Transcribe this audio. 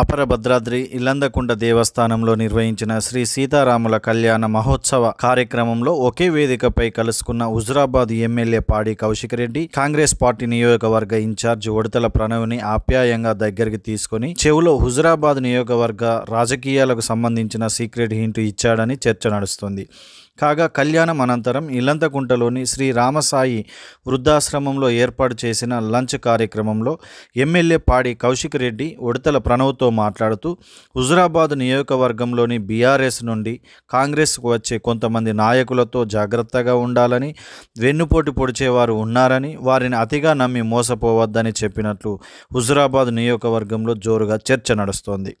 అపర భద్రాద్రి ఇల్లందకుండ దేవస్థానంలో నిర్వహించిన శ్రీ సీతారాముల కళ్యాణ మహోత్సవ కార్యక్రమంలో ఒకే వేదికపై కలుసుకున్న హుజురాబాద్ ఎమ్మెల్యే పాడి కౌశిక్ రెడ్డి కాంగ్రెస్ పార్టీ నియోజకవర్గ ఇన్ఛార్జ్ ఉడతల ప్రణవ్ని ఆప్యాయంగా దగ్గరికి తీసుకుని చెవులో హుజురాబాద్ నియోజకవర్గ రాజకీయాలకు సంబంధించిన సీక్రెట్ హింట్ ఇచ్చాడని చర్చ నడుస్తుంది కాగా కళ్యాణం అనంతరం ఇల్లంతకుంటలోని శ్రీ రామసాయి వృద్ధాశ్రమంలో ఏర్పాటు చేసిన లంచ్ కార్యక్రమంలో ఎమ్మెల్యే పాడి కౌశిక్ రెడ్డి ఉడతల ప్రణవ్తో మీడియాతో మాట్లాడుతూ హుజురాబాద్ నియోజకవర్గంలోని బీఆర్ఎస్ నుండి కాంగ్రెస్కు వచ్చే కొంతమంది నాయకులతో జాగ్రత్తగా ఉండాలని వెన్నుపోటు పొడిచేవారు ఉన్నారని వారిని అతిగా నమ్మి మోసపోవద్దని చెప్పినట్లు హుజురాబాద్ నియోజకవర్గంలో జోరుగా చర్చ నడుస్తోంది